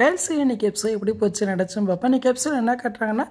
கல்சி இன்னைக்கு எப்சோ எப்படி போச்சு நடச்சும் பார்ப்பேன் இன்றைக்கி எப்சோ என்ன கட்டுறாங்கன்னா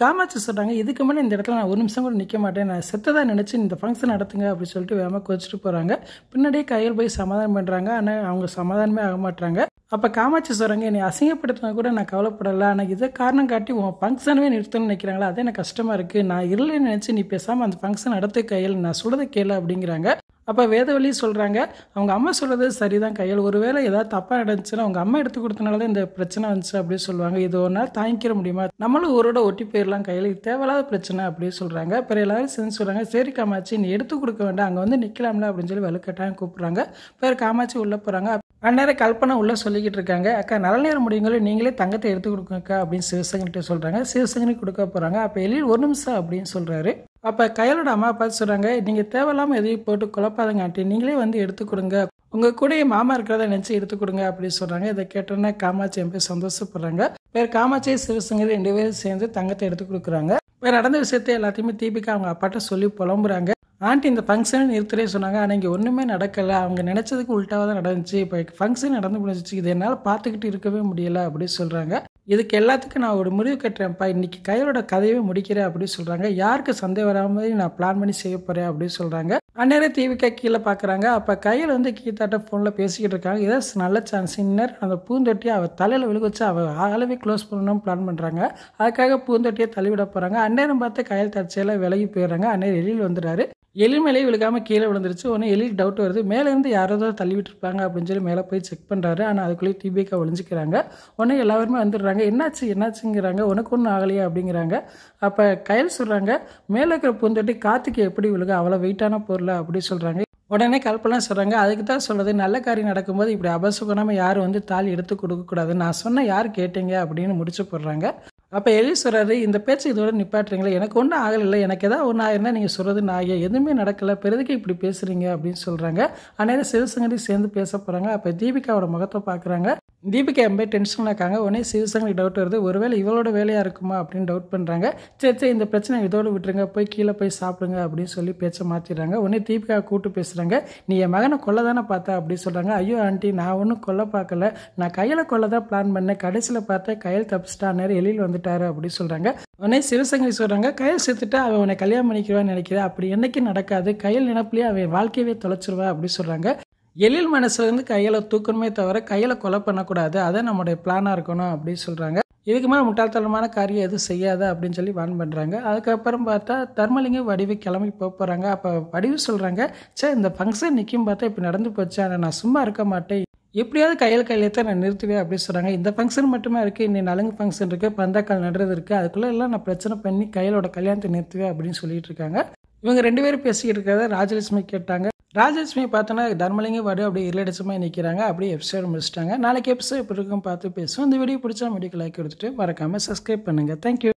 காமாட்சி சொல்கிறாங்க இதுக்கு மேலே இந்த இடத்துல நான் ஒரு நிமிஷம் கூட நிற்க மாட்டேன் நான் செத்ததாக நினச்சி இந்த ஃபங்க்ஷன் நடத்துங்க அப்படின்னு சொல்லிட்டு வேகமாக கோச்சிட்டு போகிறாங்க பின்னாடியே கையில் போய் சமாதானம் பண்ணுறாங்க ஆனால் அவங்க சமாதானமே ஆக மாட்டாங்க அப்போ காமாட்சி சொல்கிறாங்க என்னை அசிங்கப்படுத்தினா கூட நான் கவலைப்படலை ஆனால் இதை காரணம் காட்டி உன் ஃபங்க்ஷனவே நிறுத்தணும்னு நினைக்கிறாங்களா அது எனக்கு கஷ்டமாக இருக்குது நான் இல்லைன்னு நினச்சி நீ பேசாமல் அந்த ஃபங்க்ஷன் நடத்த கையில் நான் சொல்கிறத கேளு அப்படிங்கிறாங்க அப்போ வேதவழி சொல்கிறாங்க அவங்க அம்மா சொல்கிறது சரிதான் கையில் ஒருவேளை ஏதாவது தப்பாக நடந்துச்சுன்னா அவங்க அம்மா எடுத்து கொடுத்தனால தான் இந்த பிரச்சனை வந்துச்சு அப்படின்னு சொல்லுவாங்க இது ஒரு நாள் தாங்கிக்கிற முடியுமா நம்மளும் ஊரோட ஒட்டி போயிடலாம் கையில் தேவையில்லாத பிரச்சனை அப்படின்னு சொல்கிறாங்க அப்புறம் எல்லோரும் செஞ்சு சொல்கிறாங்க சரி காமாச்சி நீ எடுத்து கொடுக்க வேண்டாம் அங்கே வந்து நிற்கலாம்ல அப்படின்னு சொல்லி வலுக்கட்டாயம் கூப்பிட்றாங்க பேர் காமாட்சி உள்ளே போகிறாங்க அந்நேரம் கல்பனை உள்ளே சொல்லிக்கிட்டு இருக்காங்க அக்கா நல்ல நேரம் முடியுங்களே நீங்களே தங்கத்தை எடுத்து கொடுங்கக்கா அப்படின்னு சிவசங்கர்கிட்ட சொல்கிறாங்க சிவசங்கரி கொடுக்க போகிறாங்க அப்போ எழில் ஒரு நிமிஷம் அப்படின்னு சொல்கிறாரு அப்போ கையலோட அம்மா அப்பா சொல்கிறாங்க நீங்கள் தேவையில்லாமல் எதையும் போட்டு குழப்பாதங்க ஆட்டி நீங்களே வந்து எடுத்து கொடுங்க உங்கள் கூட மாமா இருக்கிறத நினச்சி எடுத்து கொடுங்க அப்படின்னு சொல்கிறாங்க இதை கேட்டோன்னே காமாட்சி போய் சந்தோஷப்படுறாங்க வேறு காமாட்சி சிவசங்கர் ரெண்டு பேரும் சேர்ந்து தங்கத்தை எடுத்து கொடுக்குறாங்க வேறு நடந்த விஷயத்தை எல்லாத்தையுமே தீபிகா அவங்க அப்பாட்ட சொல்லி புலம்புறாங்க ஆண்டி இந்த ஃபங்க்ஷன் நிறுத்துறே சொன்னாங்க ஆனால் இங்கே ஒன்றுமே நடக்கலை அவங்க நினச்சதுக்கு உள்ட்டாவாக தான் நடந்துச்சு இப்போ ஃபங்க்ஷன் நடந்து முடிஞ்சிச்சு இது என்னால் பார்த்துக்கிட்டு இருக்கவே முடியலை அப்படின்னு சொல்கிறாங்க இதுக்கு எல்லாத்துக்கும் நான் ஒரு முடிவு கட்டுறேன்ப்பா இன்றைக்கி கையோட கதையவே முடிக்கிறேன் அப்படின்னு சொல்கிறாங்க யாருக்கு சந்தேகம் வராமல் நான் பிளான் பண்ணி செய்ய போகிறேன் அப்படின்னு சொல்கிறாங்க அந்நேரம் தீவிக்கா கீழே பார்க்குறாங்க அப்போ கையில் வந்து கீத்தாட்ட ஃபோனில் பேசிக்கிட்டு இருக்காங்க இதை நல்ல சான்ஸ் இன்னர் அந்த பூந்தொட்டியை அவள் தலையில் விழுக வச்சு அவள் ஆளவே க்ளோஸ் பண்ணணும்னு பிளான் பண்ணுறாங்க அதுக்காக பூந்தொட்டியை தள்ளிவிட போகிறாங்க அந்நேரம் பார்த்து கையில் தச்சையில் விலகி போயிடுறாங்க அந்நேரம் வெளியில் வந்துடுறாரு எலி மேலே விழுக்காமல் கீழே விழுந்துருச்சு ஒன்று எலி டவுட் வருது மேலேருந்து யாராவது தள்ளி விட்டுருப்பாங்க அப்படின்னு சொல்லி மேலே போய் செக் பண்ணுறாரு ஆனால் அதுக்குள்ளேயே டிபிகா ஒழிஞ்சிக்கிறாங்க உடனே எல்லாருமே வந்துடுறாங்க என்னாச்சு என்னாச்சுங்கிறாங்க உனக்கு ஒன்றும் ஆகலையா அப்படிங்கிறாங்க அப்போ கையல் சொல்கிறாங்க மேலே இருக்கிற பூந்தொட்டி காற்றுக்கு எப்படி விழுக அவ்வளோ வெயிட்டான பொருள் அப்படி சொல்கிறாங்க உடனே கல்பனா சொல்கிறாங்க அதுக்கு தான் சொல்கிறது நல்ல காரியம் நடக்கும்போது இப்படி அபசுகுணமாக யாரும் வந்து தாலி எடுத்து கொடுக்கக்கூடாது நான் சொன்ன யார் கேட்டீங்க அப்படின்னு முடிச்சு போடுறாங்க அப்போ எழுதி சொல்கிறாரு இந்த பேச்சு இதோட நிப்பாட்டுறீங்களே எனக்கு ஒன்றும் ஆகலை எனக்கு எதாவது ஒன்று ஆகிருந்தா நீங்கள் சொல்கிறது நாய எதுவுமே நடக்கலை பெருதுக்கு இப்படி பேசுகிறீங்க அப்படின்னு சொல்கிறாங்க அந்நேரம் சிவசங்கரி சேர்ந்து பேச போகிறாங்க அப்போ தீபிகாவோட முகத்தை பார்க்குறாங்க தீபிகா எம்பே டென்ஷனில் இருக்காங்க உடனே சிவசங்கருக்கு டவுட் வருது ஒருவேளை இவளோட வேலையாக இருக்குமா அப்படின்னு டவுட் பண்ணுறாங்க சரி சரி இந்த பிரச்சனை இதோடு விட்டுருங்க போய் கீழே போய் சாப்பிடுங்க அப்படின்னு சொல்லி பேச்சை மாற்றிடுறாங்க உடனே தீபிகா கூட்டு பேசுகிறாங்க நீ என் மகனை கொல்ல தானே பார்த்தா அப்படின்னு சொல்கிறாங்க ஐயோ ஆண்டி நான் ஒன்றும் கொல்ல பார்க்கல நான் கையில் கொல்ல தான் பிளான் பண்ணேன் கடைசியில் பார்த்தா கையில் தப்பிச்சிட்டானார் எழில் வந்துட்டாரு அப்படின்னு சொல்கிறாங்க உடனே சிவசங்கரி சொல்கிறாங்க கையில் செத்துட்டா அவன் உன்னை கல்யாணம் பண்ணிக்கிறான்னு நினைக்கிறேன் அப்படி என்றைக்கு நடக்காது கையில் நினப்புலேயே அவன் வாழ்க்கையவே தொலைச்சிருவா அப்படின்னு சொல்கிறாங்க எழில் மனசுலேருந்து கையில் தூக்கணுமே தவிர கையில் கொலை பண்ணக்கூடாது அதை நம்மளுடைய பிளானாக இருக்கணும் அப்படின்னு சொல்கிறாங்க இதுக்கு மேலே முட்டாள்தனமான காரியம் எதுவும் செய்யாத அப்படின்னு சொல்லி வான் பண்ணுறாங்க அதுக்கப்புறம் பார்த்தா தர்மலிங்கம் வடிவு கிளம்பி போக போகிறாங்க அப்போ வடிவு சொல்கிறாங்க சார் இந்த ஃபங்க்ஷன் நிற்கும் பார்த்தா இப்போ நடந்து போச்சு ஆனால் நான் சும்மா இருக்க மாட்டேன் எப்படியாவது கையில் தான் நான் நிறுத்துவேன் அப்படின்னு சொல்கிறாங்க இந்த ஃபங்க்ஷன் மட்டுமே இருக்குது இன்னும் நலுங்கு ஃபங்க்ஷன் இருக்குது பந்தாக்கால் நடுறது இருக்குது அதுக்குள்ளே எல்லாம் நான் பிரச்சனை பண்ணி கையிலோட கல்யாணத்தை நிறுத்துவேன் அப்படின்னு சொல்லிட்டு இருக்காங்க இவங்க ரெண்டு பேரும் பேசிக்கிட்டு இருக்கிறத ராஜலட்சுமி கேட்டாங்க ராஜலட்சுமி பார்த்தோன்னா தர்மலிங்கம் வரும் அப்படியே இரலட்சமாக நிற்கிறாங்க அப்படியே எபிசோடு முடிச்சிட்டாங்க நாளைக்கு எபிசோட் எப்படி இருக்கும் பார்த்து பேசுவோம் இந்த வீடியோ பிடிச்சா மெடிக்கல் லைக் கொடுத்துட்டு மறக்காமல் சப்ஸ்கிரைப் பண்ணுங்கள் தேங்க்யூ